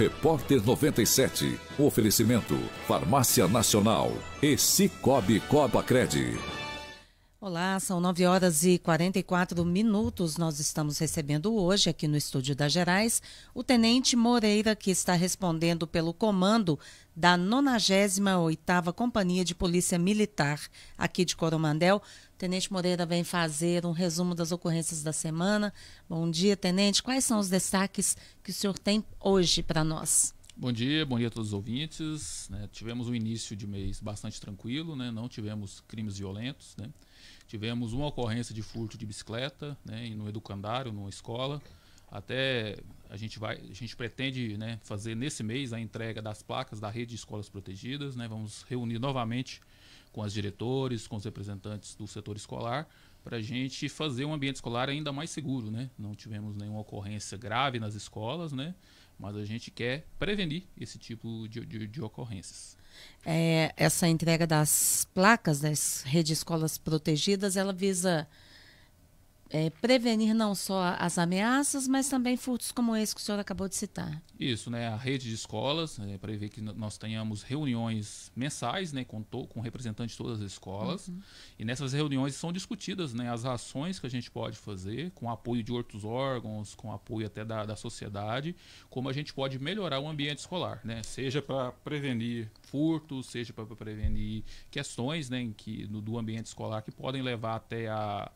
Repórter 97. Oferecimento Farmácia Nacional e Cicobi Crédito. Olá, são 9 horas e 44 minutos. Nós estamos recebendo hoje, aqui no estúdio da Gerais, o Tenente Moreira, que está respondendo pelo comando da 98 Companhia de Polícia Militar aqui de Coromandel. O Tenente Moreira vem fazer um resumo das ocorrências da semana. Bom dia, Tenente. Quais são os destaques que o senhor tem hoje para nós? Bom dia, bom dia a todos os ouvintes. Né? Tivemos um início de mês bastante tranquilo, né? não tivemos crimes violentos. Né? Tivemos uma ocorrência de furto de bicicleta né? no educandário, numa escola. Até a gente, vai, a gente pretende né, fazer nesse mês a entrega das placas da rede de escolas protegidas. Né? Vamos reunir novamente com as diretores, com os representantes do setor escolar, para a gente fazer um ambiente escolar ainda mais seguro. Não tivemos nenhuma ocorrência grave nas escolas, né? mas a gente quer prevenir esse tipo de, de, de ocorrências. É, essa entrega das placas das redes escolas protegidas, ela visa é, prevenir não só as ameaças, mas também furtos como esse que o senhor acabou de citar. Isso, né? A rede de escolas, é, para ver que nós tenhamos reuniões mensais, né, com, com representantes de todas as escolas. Uhum. E nessas reuniões são discutidas, né, as ações que a gente pode fazer, com apoio de outros órgãos, com apoio até da, da sociedade, como a gente pode melhorar o ambiente escolar, né? Seja para prevenir furtos, seja para prevenir questões, né, em que, no do ambiente escolar que podem levar até a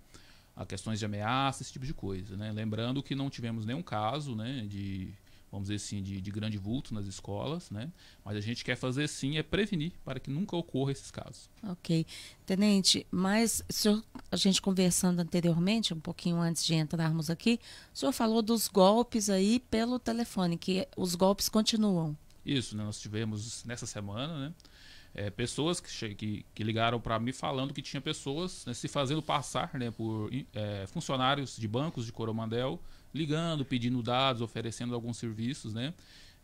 a questões de ameaça, esse tipo de coisa. Né? Lembrando que não tivemos nenhum caso né, de, vamos dizer assim, de, de grande vulto nas escolas, né? mas a gente quer fazer sim é prevenir para que nunca ocorra esses casos. Ok. Tenente, mas senhor, a gente conversando anteriormente, um pouquinho antes de entrarmos aqui, o senhor falou dos golpes aí pelo telefone, que os golpes continuam. Isso, né? nós tivemos nessa semana, né? é, pessoas que, que, que ligaram para mim falando que tinha pessoas né, se fazendo passar né, por é, funcionários de bancos de Coromandel, ligando, pedindo dados, oferecendo alguns serviços, né?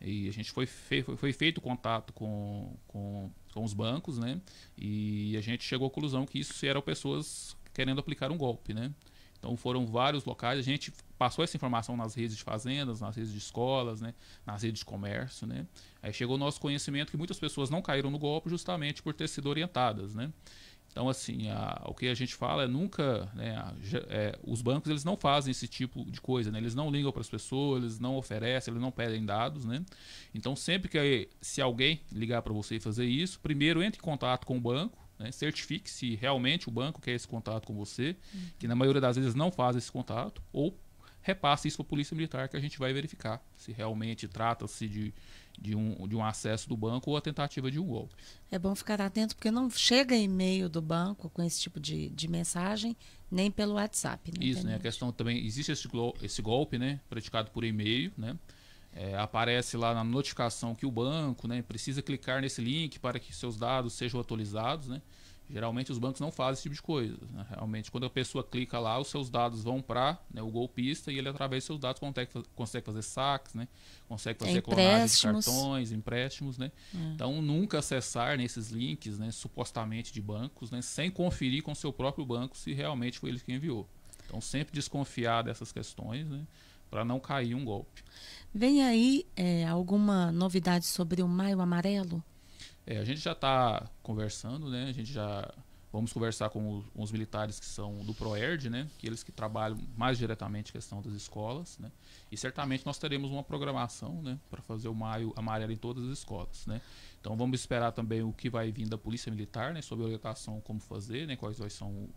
E a gente foi, fe foi feito contato com, com, com, os bancos, né? E a gente chegou à conclusão que isso eram pessoas querendo aplicar um golpe, né? Então foram vários locais, a gente passou essa informação nas redes de fazendas, nas redes de escolas, né? nas redes de comércio. Né? Aí chegou o nosso conhecimento que muitas pessoas não caíram no golpe justamente por ter sido orientadas. Né? Então, assim, a, o que a gente fala é nunca. Né, a, é, os bancos eles não fazem esse tipo de coisa, né? eles não ligam para as pessoas, eles não oferecem, eles não pedem dados. Né? Então, sempre que se alguém ligar para você e fazer isso, primeiro entre em contato com o banco. Né? Certifique se realmente o banco quer esse contato com você, uhum. que na maioria das vezes não faz esse contato, ou repasse isso para a Polícia Militar, que a gente vai verificar se realmente trata-se de, de, um, de um acesso do banco ou a tentativa de um golpe. É bom ficar atento, porque não chega e-mail do banco com esse tipo de, de mensagem, nem pelo WhatsApp. Né? Isso, né? A questão também, existe esse, esse golpe, né? Praticado por e-mail, né? É, aparece lá na notificação que o banco né, precisa clicar nesse link para que seus dados sejam atualizados. Né? Geralmente os bancos não fazem esse tipo de coisa. Né? Realmente, quando a pessoa clica lá, os seus dados vão para né, o golpista e ele, através dos seus dados, consegue, consegue fazer saques, né? consegue fazer é, de cartões, empréstimos. Né? É. Então, nunca acessar nesses links, né, supostamente de bancos, né, sem conferir com o seu próprio banco se realmente foi ele quem enviou. Então, sempre desconfiar dessas questões né, para não cair um golpe. Vem aí é, alguma novidade sobre o Maio Amarelo? É, a gente já está conversando, né? A gente já vamos conversar com os, com os, militares que são do Proerd, né? Que eles que trabalham mais diretamente a questão das escolas, né? E certamente nós teremos uma programação, né? Para fazer o maio amarelo em todas as escolas, né? Então vamos esperar também o que vai vir da Polícia Militar, né? Sobre a orientação como fazer, né? Quais, quais são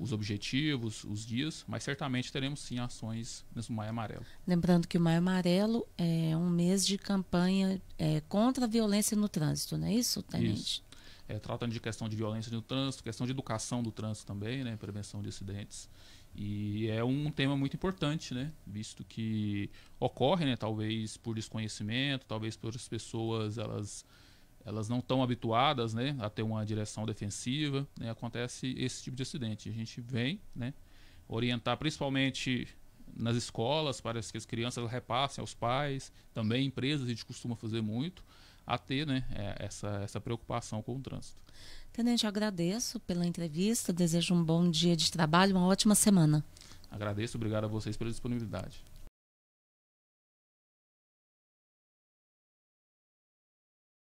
os objetivos, os dias, mas certamente teremos sim ações nesse Maio Amarelo. Lembrando que o Maio Amarelo é um mês de campanha é, contra a violência no trânsito, não é isso, Tenente? Isso. É, tratando de questão de violência no trânsito, questão de educação do trânsito também, né, prevenção de acidentes. E é um tema muito importante, né, visto que ocorre, né, talvez por desconhecimento, talvez por as pessoas elas elas não estão habituadas né, a ter uma direção defensiva, né, acontece esse tipo de acidente. A gente vem né, orientar principalmente nas escolas, para que as crianças repassem aos pais, também empresas, a gente costuma fazer muito, a ter né, é, essa, essa preocupação com o trânsito. Tenente, eu agradeço pela entrevista, desejo um bom dia de trabalho, uma ótima semana. Agradeço, obrigado a vocês pela disponibilidade.